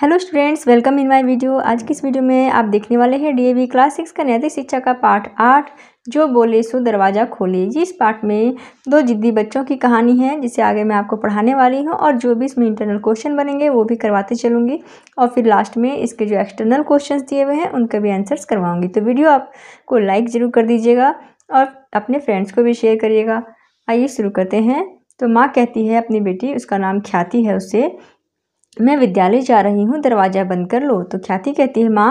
hello students welcome in my video आज की इस वीडियो में आप देखने वाले हैं डीएवी क्लास सिक्स का नैतिक शिक्षा का पार्ट आठ जो बोले सो दरवाज़ा खोले जिस पार्ट में दो जिद्दी बच्चों की कहानी है जिसे आगे मैं आपको पढ़ाने वाली हूँ और जो भी इसमें इंटरनल क्वेश्चन बनेंगे वो भी करवाते चलूँगी और फिर लास्ट में इसके जो एक्सटर्नल क्वेश्चन दिए हुए हैं उनके भी आंसर्स करवाऊँगी तो वीडियो आपको लाइक ज़रूर कर दीजिएगा और अपने फ्रेंड्स को भी शेयर करिएगा आइए शुरू करते हैं तो माँ कहती है अपनी बेटी उसका नाम ख्याति है उससे मैं विद्यालय जा रही हूँ दरवाज़ा बंद कर लो तो ख्याति कहती है माँ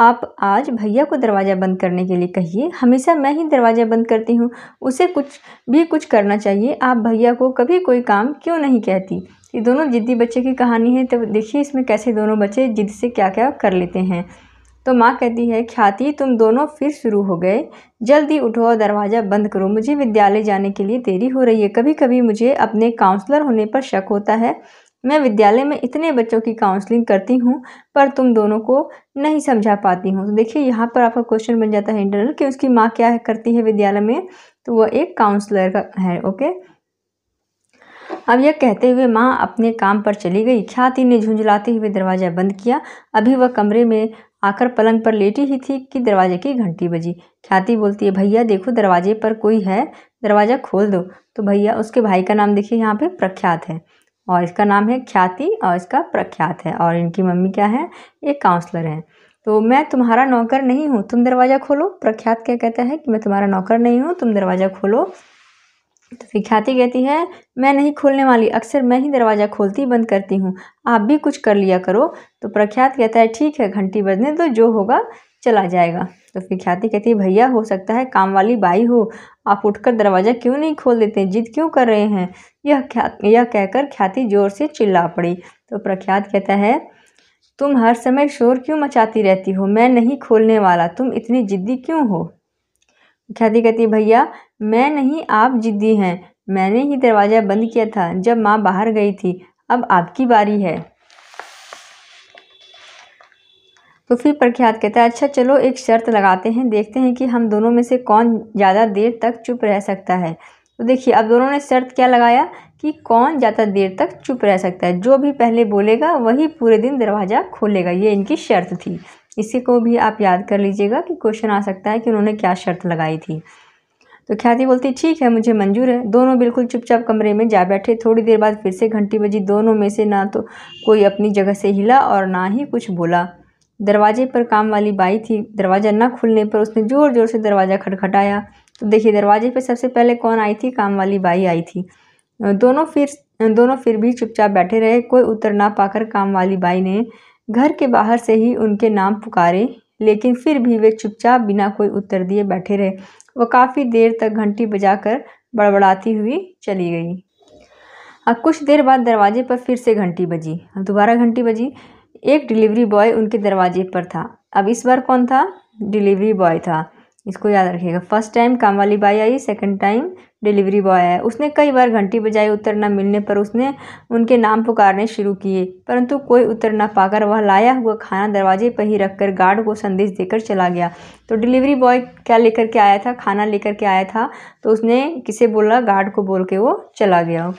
आप आज भैया को दरवाज़ा बंद करने के लिए कहिए हमेशा मैं ही दरवाज़ा बंद करती हूँ उसे कुछ भी कुछ करना चाहिए आप भैया को कभी कोई काम क्यों नहीं कहती ये दोनों ज़िद्दी बच्चे की कहानी है तो देखिए इसमें कैसे दोनों बच्चे ज़िद से क्या क्या कर लेते हैं तो माँ कहती है ख्याति तुम दोनों फिर शुरू हो गए जल्दी उठो और दरवाज़ा बंद करो मुझे विद्यालय जाने के लिए देरी हो रही है कभी कभी मुझे अपने काउंसलर होने पर शक होता है मैं विद्यालय में इतने बच्चों की काउंसलिंग करती हूँ पर तुम दोनों को नहीं समझा पाती हूँ तो देखिए यहाँ पर आपका क्वेश्चन बन जाता है इंटरनल कि उसकी माँ क्या करती है विद्यालय में तो वह एक काउंसलर का है ओके अब यह कहते हुए माँ अपने काम पर चली गई ख्याति ने झुंझुलाते हुए दरवाज़ा बंद किया अभी वह कमरे में आकर पलंग पर लेटी ही थी कि दरवाजे की घंटी बजी ख्याति बोलती है भैया देखो दरवाजे पर कोई है दरवाज़ा खोल दो तो भैया उसके भाई का नाम देखिए यहाँ पे प्रख्यात है और इसका नाम है ख्याति और इसका प्रख्यात है और इनकी मम्मी क्या है ये काउंसलर हैं तो मैं तुम्हारा नौकर नहीं हूँ तुम दरवाज़ा खोलो प्रख्यात क्या कहता है कि मैं तुम्हारा नौकर नहीं हूँ तुम दरवाज़ा खोलो तो फिर ख्याति कहती है मैं नहीं खोलने वाली अक्सर मैं ही दरवाज़ा खोलती बंद करती हूँ आप भी कुछ कर लिया करो तो प्रख्यात कहता है ठीक है घंटी बजने तो जो होगा चला जाएगा तो फिर ख्याति कहती है भैया हो सकता है काम वाली बाई हो आप उठकर दरवाज़ा क्यों नहीं खोल देते जिद क्यों कर रहे हैं यह ख्या यह कहकर ख्याति ज़ोर से चिल्ला पड़ी तो प्रख्यात कहता है तुम हर समय शोर क्यों मचाती रहती हो मैं नहीं खोलने वाला तुम इतनी जिद्दी क्यों हो ख्याति कहती भैया मैं नहीं आप जिद्दी हैं मैंने ही दरवाज़ा बंद किया था जब माँ बाहर गई थी अब आपकी बारी है तो फिर प्रख्यात कहता है अच्छा चलो एक शर्त लगाते हैं देखते हैं कि हम दोनों में से कौन ज़्यादा देर तक चुप रह सकता है तो देखिए अब दोनों ने शर्त क्या लगाया कि कौन ज़्यादा देर तक चुप रह सकता है जो भी पहले बोलेगा वही पूरे दिन दरवाज़ा खोलेगा ये इनकी शर्त थी इसी को भी आप याद कर लीजिएगा कि क्वेश्चन आ सकता है कि उन्होंने क्या शर्त लगाई थी तो ख्याति बोलती ठीक है मुझे मंजूर है दोनों बिल्कुल चुपचाप कमरे में जा बैठे थोड़ी देर बाद फिर से घंटी बजी दोनों में से ना तो कोई अपनी जगह से हिला और ना ही कुछ बोला दरवाजे पर काम वाली बाई थी दरवाज़ा न खुलने पर उसने ज़ोर ज़ोर से दरवाज़ा खटखटाया तो देखिए दरवाजे पर सबसे पहले कौन आई थी काम वाली बाई आई थी दोनों फिर दोनों फिर भी चुपचाप बैठे रहे कोई उत्तर ना पाकर काम वाली बाई ने घर के बाहर से ही उनके नाम पुकारे लेकिन फिर भी वे चुपचाप बिना कोई उत्तर दिए बैठे रहे वह काफ़ी देर तक घंटी बजाकर बड़बड़ाती हुई चली गई अब कुछ देर बाद दरवाजे पर फिर से घंटी बजी अब दोबारा घंटी बजी एक डिलीवरी बॉय उनके दरवाजे पर था अब इस बार कौन था डिलीवरी बॉय था इसको याद रखिएगा फर्स्ट टाइम काम वाली बाई आई सेकंड टाइम डिलीवरी बॉय आया उसने कई बार घंटी बजाई उत्तर न मिलने पर उसने उनके नाम पुकारने शुरू किए परंतु कोई उत्तर न पाकर वह लाया हुआ खाना दरवाजे पर ही रखकर गार्ड को संदेश देकर चला गया तो डिलीवरी बॉय क्या लेकर के आया था खाना लेकर के आया था तो उसने किसे बोला गार्ड को बोल के वो चला गया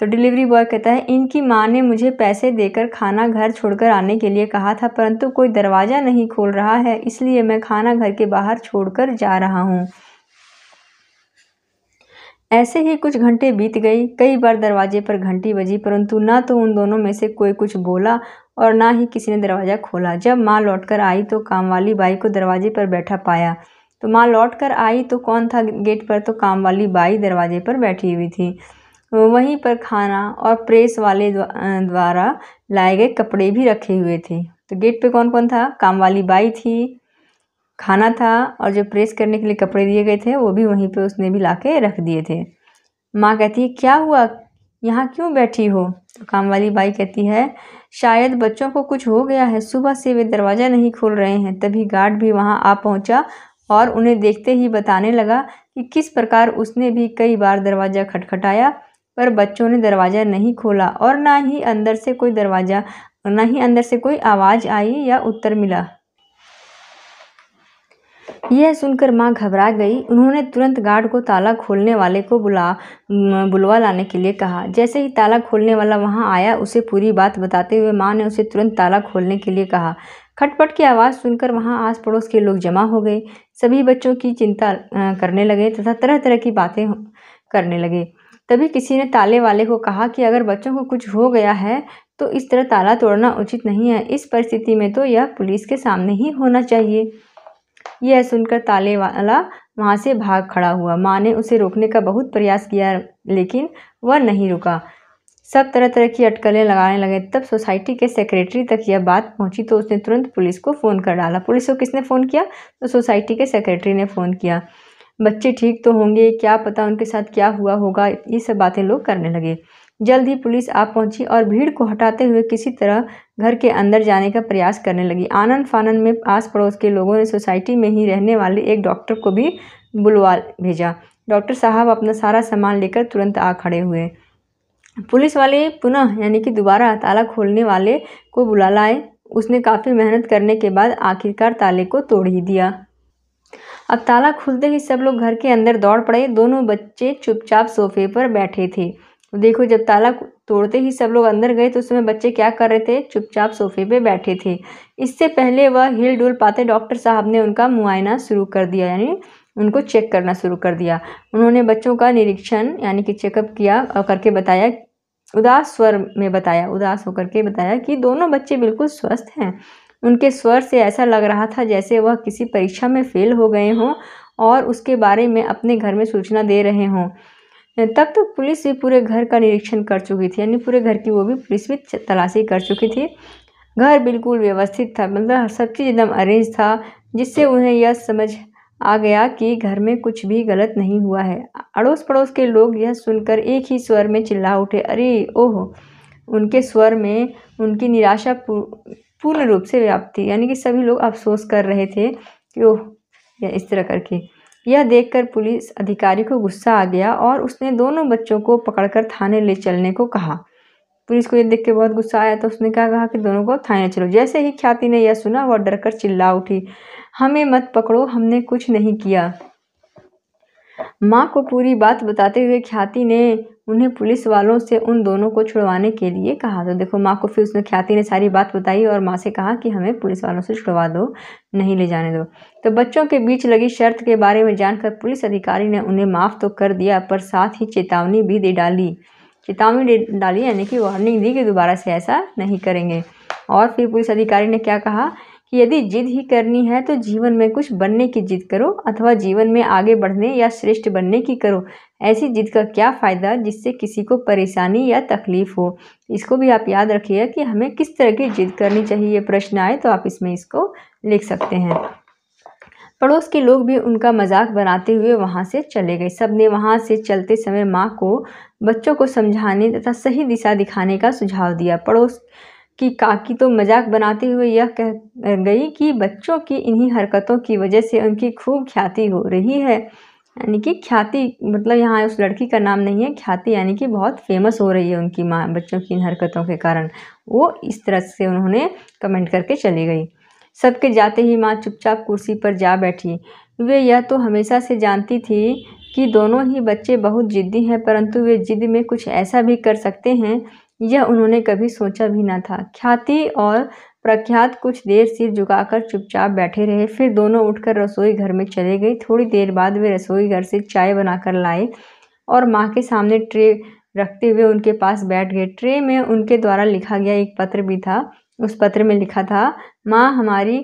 तो डिलीवरी बॉय कहता है इनकी माँ ने मुझे पैसे देकर खाना घर छोड़कर आने के लिए कहा था परंतु कोई दरवाज़ा नहीं खोल रहा है इसलिए मैं खाना घर के बाहर छोड़कर जा रहा हूँ ऐसे ही कुछ घंटे बीत गई कई बार दरवाजे पर घंटी बजी परंतु ना तो उन दोनों में से कोई कुछ बोला और ना ही किसी ने दरवाज़ा खोला जब माँ लौट आई तो कामवाली बाई को दरवाजे पर बैठा पाया तो माँ लौट आई तो कौन था गेट पर तो कामवाली बाई दरवाजे पर बैठी हुई थी वहीं पर खाना और प्रेस वाले द्वारा लाए गए कपड़े भी रखे हुए थे तो गेट पे कौन कौन था काम वाली बाई थी खाना था और जो प्रेस करने के लिए कपड़े दिए गए थे वो भी वहीं पे उसने भी ला के रख दिए थे माँ कहती है क्या हुआ यहाँ क्यों बैठी हो तो काम वाली बाई कहती है शायद बच्चों को कुछ हो गया है सुबह से वे दरवाज़ा नहीं खोल रहे हैं तभी गार्ड भी वहाँ आ पहुँचा और उन्हें देखते ही बताने लगा कि किस प्रकार उसने भी कई बार दरवाज़ा खटखटाया पर बच्चों ने दरवाज़ा नहीं खोला और ना ही अंदर से कोई दरवाज़ा ना ही अंदर से कोई आवाज़ आई या उत्तर मिला यह सुनकर माँ घबरा गई उन्होंने तुरंत गार्ड को ताला खोलने वाले को बुला बुलवा लाने के लिए कहा जैसे ही ताला खोलने वाला वहाँ आया उसे पूरी बात बताते हुए माँ ने उसे तुरंत ताला खोलने के लिए कहा खटपट की आवाज़ सुनकर वहाँ आस पड़ोस के लोग जमा हो गए सभी बच्चों की चिंता करने लगे तथा तरह तरह की बातें करने लगे तभी किसी ने ताले वाले को कहा कि अगर बच्चों को कुछ हो गया है तो इस तरह ताला तोड़ना उचित नहीं है इस परिस्थिति में तो यह पुलिस के सामने ही होना चाहिए यह सुनकर ताले वाला वहाँ से भाग खड़ा हुआ माँ ने उसे रोकने का बहुत प्रयास किया लेकिन वह नहीं रुका सब तरह तरह की अटकलें लगाने लगे तब सोसाइटी के सेक्रेटरी तक यह बात पहुंची तो उसने तुरंत पुलिस को फ़ोन कर डाला पुलिस को किसने फ़ोन किया तो सोसाइटी के सेक्रेटरी ने फ़ोन किया बच्चे ठीक तो होंगे क्या पता उनके साथ क्या हुआ होगा ये सब बातें लोग करने लगे जल्द ही पुलिस आ पहुंची और भीड़ को हटाते हुए किसी तरह घर के अंदर जाने का प्रयास करने लगी आनंद फानन में आस पड़ोस के लोगों ने सोसाइटी में ही रहने वाले एक डॉक्टर को भी बुलवा भेजा डॉक्टर साहब अपना सारा सामान लेकर तुरंत आ खड़े हुए पुलिस वाले पुनः यानी कि दोबारा ताला खोलने वाले को बुला लाए उसने काफ़ी मेहनत करने के बाद आखिरकार ताले को तोड़ ही दिया अब ताला खुलते ही सब लोग घर के अंदर दौड़ पड़े दोनों बच्चे चुपचाप सोफे पर बैठे थे देखो जब ताला तोड़ते ही सब लोग अंदर गए तो उस समय बच्चे क्या कर रहे थे चुपचाप सोफे पे बैठे थे इससे पहले वह हिल डुल पाते डॉक्टर साहब ने उनका मुआयना शुरू कर दिया यानी उनको चेक करना शुरू कर दिया उन्होंने बच्चों का निरीक्षण यानी कि चेकअप किया और करके बताया उदास स्वर में बताया उदास होकर के बताया कि दोनों बच्चे बिल्कुल स्वस्थ हैं उनके स्वर से ऐसा लग रहा था जैसे वह किसी परीक्षा में फेल हो गए हों और उसके बारे में अपने घर में सूचना दे रहे हों तब तक तो पुलिस भी पूरे घर का निरीक्षण कर चुकी थी यानी पूरे घर की वो भी पुलिस भी तलाशी कर चुकी थी घर बिल्कुल व्यवस्थित था मतलब सब चीज़ एकदम अरेंज था जिससे उन्हें यह समझ आ गया कि घर में कुछ भी गलत नहीं हुआ है अड़ोस पड़ोस के लोग यह सुनकर एक ही स्वर में चिल्ला उठे अरे ओह उनके स्वर में उनकी निराशा पूर्ण रूप से व्याप्त थी यानी कि सभी लोग अफसोस कर रहे थे कि ओह या इस तरह करके यह देखकर पुलिस अधिकारी को गुस्सा आ गया और उसने दोनों बच्चों को पकड़कर थाने ले चलने को कहा पुलिस को यह देख के बहुत गुस्सा आया तो उसने क्या कहा कि दोनों को थाने चलो जैसे ही ख्याति ने यह सुना वह डर कर चिल्ला उठी हमें मत पकड़ो हमने कुछ नहीं किया माँ को पूरी बात बताते हुए ख्याति ने उन्हें पुलिस वालों से उन दोनों को छुड़वाने के लिए कहा तो देखो माँ को फिर उसने ख्याति ने सारी बात बताई और माँ से कहा कि हमें पुलिस वालों से छुड़वा दो नहीं ले जाने दो तो बच्चों के बीच लगी शर्त के बारे में जानकर पुलिस अधिकारी ने उन्हें माफ़ तो कर दिया पर साथ ही चेतावनी भी दे डाली चेतावनी दे डाली यानी कि वार्निंग दी कि दोबारा से ऐसा नहीं करेंगे और फिर पुलिस अधिकारी ने क्या कहा कि यदि जिद ही करनी है तो जीवन में कुछ बनने की जिद करो अथवा जीवन में आगे बढ़ने या श्रेष्ठ बनने की करो ऐसी जिद का क्या फ़ायदा जिससे किसी को परेशानी या तकलीफ़ हो इसको भी आप याद रखिएगा कि हमें किस तरह की जिद करनी चाहिए ये प्रश्न आए तो आप इसमें इसको लिख सकते हैं पड़ोस के लोग भी उनका मजाक बनाते हुए वहाँ से चले गए सब ने वहाँ से चलते समय माँ को बच्चों को समझाने तथा सही दिशा दिखाने का सुझाव दिया पड़ोस कि काकी तो मजाक बनाते हुए यह कह गई कि बच्चों की इन्हीं हरकतों की वजह से उनकी खूब ख्याति हो रही है यानी कि ख्याति मतलब यहाँ उस लड़की का नाम नहीं है ख्याति यानी कि बहुत फेमस हो रही है उनकी माँ बच्चों की इन हरकतों के कारण वो इस तरह से उन्होंने कमेंट करके चली गई सबके जाते ही माँ चुपचाप कुर्सी पर जा बैठी वे यह तो हमेशा से जानती थी कि दोनों ही बच्चे बहुत ज़िद्दी हैं परंतु वे ज़िद में कुछ ऐसा भी कर सकते हैं यह उन्होंने कभी सोचा भी ना था ख्याति और प्रख्यात कुछ देर सिर झुकाकर चुपचाप बैठे रहे फिर दोनों उठकर रसोई घर में चले गए थोड़ी देर बाद वे रसोई घर से चाय बनाकर लाए और माँ के सामने ट्रे रखते हुए उनके पास बैठ गए ट्रे में उनके द्वारा लिखा गया एक पत्र भी था उस पत्र में लिखा था माँ हमारी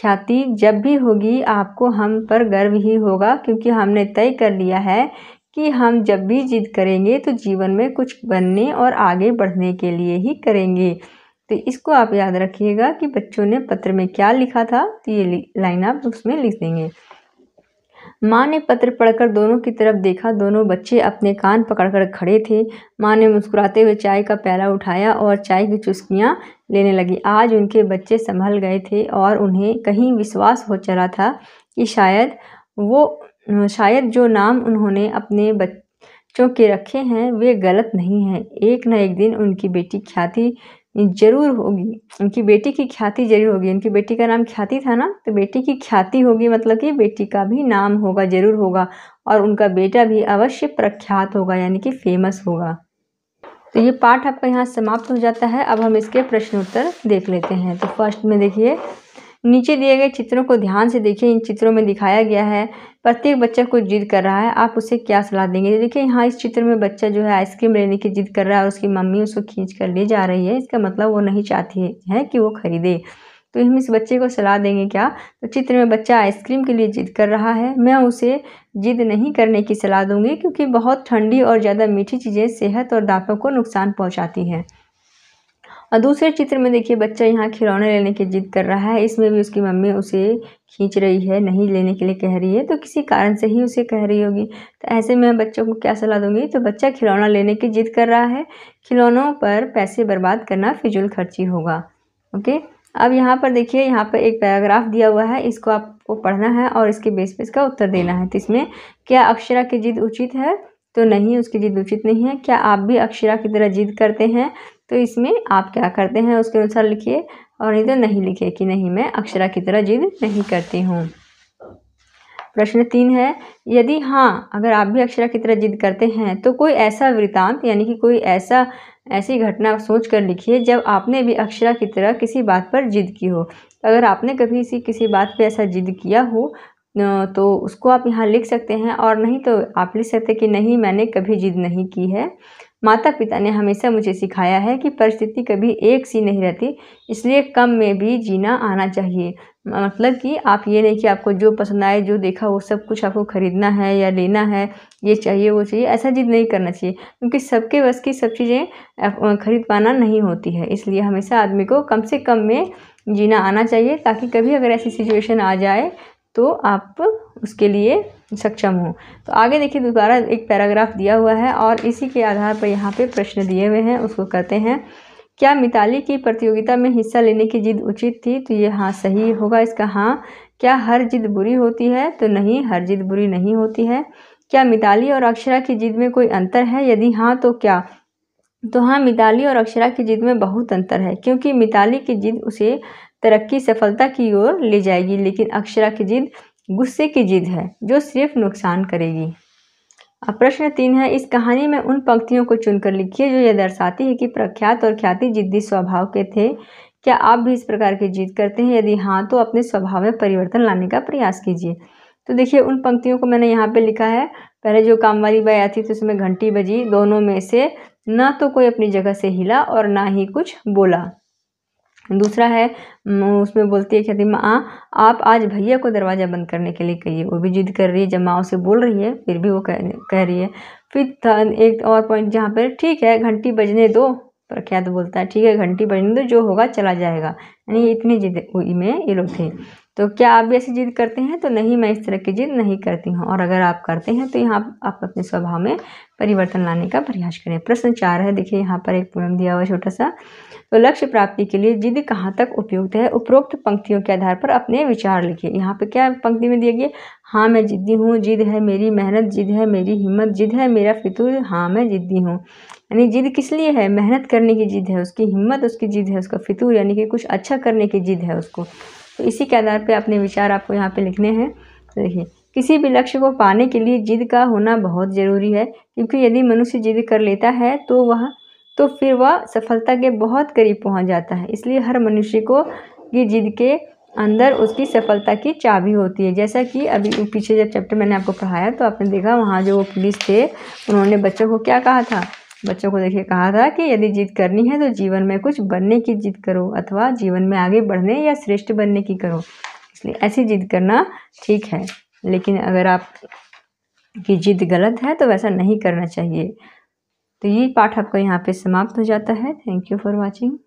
ख्याति जब भी होगी आपको हम पर गर्व ही होगा क्योंकि हमने तय कर लिया है कि हम जब भी जिद करेंगे तो जीवन में कुछ बनने और आगे बढ़ने के लिए ही करेंगे तो इसको आप याद रखिएगा कि बच्चों ने पत्र में क्या लिखा था तो ये लाइन आप उसमें लिख देंगे माँ ने पत्र पढ़कर दोनों की तरफ देखा दोनों बच्चे अपने कान पकड़कर खड़े थे माँ ने मुस्कुराते हुए चाय का प्याला उठाया और चाय की चुस्कियाँ लेने लगी आज उनके बच्चे संभल गए थे और उन्हें कहीं विश्वास हो चला था कि शायद वो शायद जो नाम उन्होंने अपने बच्चों के रखे हैं वे गलत नहीं हैं एक न एक दिन उनकी बेटी ख्याति जरूर होगी उनकी बेटी की ख्याति जरूर होगी उनकी बेटी का नाम ख्याति था ना तो बेटी की ख्याति होगी मतलब कि बेटी का भी नाम होगा जरूर होगा और उनका बेटा भी अवश्य प्रख्यात होगा यानी कि फेमस होगा तो ये पाठ आपका यहाँ समाप्त हो जाता है अब हम इसके प्रश्नोत्तर देख लेते हैं तो फर्स्ट में देखिए नीचे दिए गए चित्रों को ध्यान से देखिए इन चित्रों में दिखाया गया है प्रत्येक बच्चा कुछ जिद कर रहा है आप उसे क्या सलाह देंगे देखिए यहाँ इस चित्र में बच्चा जो है आइसक्रीम लेने की जिद कर रहा है उसकी मम्मी उसको खींच कर ले जा रही है इसका मतलब वो नहीं चाहती है कि वो खरीदे तो हम इस बच्चे को सलाह देंगे क्या तो चित्र में बच्चा आइसक्रीम के लिए जिद कर रहा है मैं उसे जिद नहीं करने की सलाह दूंगी क्योंकि बहुत ठंडी और ज़्यादा मीठी चीज़ें सेहत और दांतों को नुकसान पहुँचाती हैं और दूसरे चित्र में देखिए बच्चा यहाँ खिलौने लेने की जिद कर रहा है इसमें भी उसकी मम्मी उसे खींच रही है नहीं लेने के लिए कह रही है तो किसी कारण से ही उसे कह रही होगी तो ऐसे में बच्चों को क्या सलाह दूंगी तो बच्चा खिलौना लेने की जिद कर रहा है खिलौनों पर पैसे बर्बाद करना फिजूल खर्ची होगा ओके अब यहाँ पर देखिए यहाँ पर एक पैराग्राफ दिया हुआ है इसको आपको पढ़ना है और इसके बेस पर इसका उत्तर देना है तो इसमें क्या अक्षरा की जिद उचित है तो नहीं उसकी जिद उचित नहीं है क्या आप भी अक्षरा की तरह जिद करते हैं तो इसमें आप क्या करते हैं उसके अनुसार लिखिए और इधर नहीं लिखिए कि नहीं मैं अक्षरा की तरह जिद नहीं करती हूँ प्रश्न तीन है यदि हाँ अगर आप भी अक्षरा की तरह जिद करते हैं तो कोई ऐसा वृतांत यानी कि कोई ऐसा ऐसी घटना सोच कर लिखिए जब आपने भी अक्षरा की तरह किसी बात पर जिद की हो अगर आपने कभी इसी किसी बात पे ऐसा जिद किया हो तो उसको आप यहाँ लिख सकते हैं और नहीं तो आप लिख सकते कि नहीं मैंने कभी जिद नहीं की है माता पिता ने हमेशा मुझे सिखाया है कि परिस्थिति कभी एक सी नहीं रहती इसलिए कम में भी जीना आना चाहिए मतलब कि आप ये नहीं कि आपको जो पसंद आए जो देखा वो सब कुछ आपको ख़रीदना है या लेना है ये चाहिए वो चाहिए ऐसा जिद नहीं करना चाहिए क्योंकि सबके बस की सब चीज़ें खरीद पाना नहीं होती है इसलिए हमेशा आदमी को कम से कम में जीना आना चाहिए ताकि कभी अगर ऐसी सिचुएशन आ जाए तो आप उसके लिए सक्षम हो तो आगे देखिए दोबारा एक पैराग्राफ दिया हुआ है और इसी के आधार पर यहाँ पे प्रश्न दिए हुए हैं उसको कहते हैं क्या मिताली की प्रतियोगिता में हिस्सा लेने की जिद उचित थी तो ये हाँ सही होगा इसका हाँ क्या हर जिद बुरी होती है तो नहीं हर जिद बुरी नहीं होती है क्या मिताली और अक्षरा की जिद में कोई अंतर है यदि हाँ तो क्या तो हाँ मिताली और अक्षरा की जिद में बहुत अंतर है क्योंकि मिताली की जिद उसे तरक्की सफलता की ओर ले जाएगी लेकिन अक्षरा की जिद गुस्से की जिद है जो सिर्फ नुकसान करेगी अब प्रश्न तीन है इस कहानी में उन पंक्तियों को चुनकर लिखिए जो यह दर्शाती है कि प्रख्यात और ख्याति जिद्दी स्वभाव के थे क्या आप भी इस प्रकार की जीत करते हैं यदि हाँ तो अपने स्वभाव में परिवर्तन लाने का प्रयास कीजिए तो देखिए उन पंक्तियों को मैंने यहाँ पे लिखा है पहले जो काम वाली बाई आती तो उसमें घंटी बजी दोनों में से ना तो कोई अपनी जगह से हिला और ना ही कुछ बोला दूसरा है उसमें बोलती है कहती माँ आप आज भैया को दरवाज़ा बंद करने के लिए कहिए वो भी जिद कर रही है जब माँ उसे बोल रही है फिर भी वो कह कह रही है फिर एक और पॉइंट जहाँ पर ठीक है घंटी बजने दो प्रख्यात बोलता है ठीक है घंटी बजने दो जो होगा चला जाएगा यानी इतनी जिद में ये लोग थे तो क्या आप भी ऐसी जिद करते हैं तो नहीं मैं इस तरह की जिद नहीं करती हूँ और अगर आप करते हैं तो यहाँ आप अपने स्वभाव में परिवर्तन लाने का प्रयास करें प्रश्न चार है देखिए यहाँ पर एक पोएम दिया हुआ छोटा सा तो लक्ष्य प्राप्ति के लिए जिद कहाँ तक उपयुक्त है उपरोक्त पंक्तियों के आधार पर अपने विचार लिखिए यहाँ पर क्या पंक्ति में दिया गया हाँ मैं जिद्दी हूँ जिद है मेरी मेहनत जिद है मेरी हिम्मत जिद है मेरा फितूर हाँ मैं जिद्दी हूँ यानी जिद किस लिए है मेहनत करने की जिद है उसकी हिम्मत उसकी जिद है उसका फितूर यानी कि कुछ अच्छा करने की जिद है उसको तो इसी के आधार पर अपने विचार आपको यहाँ पर लिखने हैं तो देखिए किसी भी लक्ष्य को पाने के लिए जिद का होना बहुत ज़रूरी है क्योंकि यदि मनुष्य जिद कर लेता है तो वह तो फिर वह सफलता के बहुत करीब पहुंच जाता है इसलिए हर मनुष्य को की जिद के अंदर उसकी सफलता की चाबी होती है जैसा कि अभी पीछे जब चैप्टर मैंने आपको पढ़ाया तो आपने देखा वहाँ जो वो पुलिस थे उन्होंने बच्चों को क्या कहा था बच्चों को देखिए कहा था कि यदि जिद करनी है तो जीवन में कुछ बनने की जिद करो अथवा जीवन में आगे बढ़ने या श्रेष्ठ बनने की करो इसलिए ऐसी जिद करना ठीक है लेकिन अगर आप की जिद गलत है तो वैसा नहीं करना चाहिए तो ये पाठ आपका यहाँ पे समाप्त हो जाता है थैंक यू फॉर वाचिंग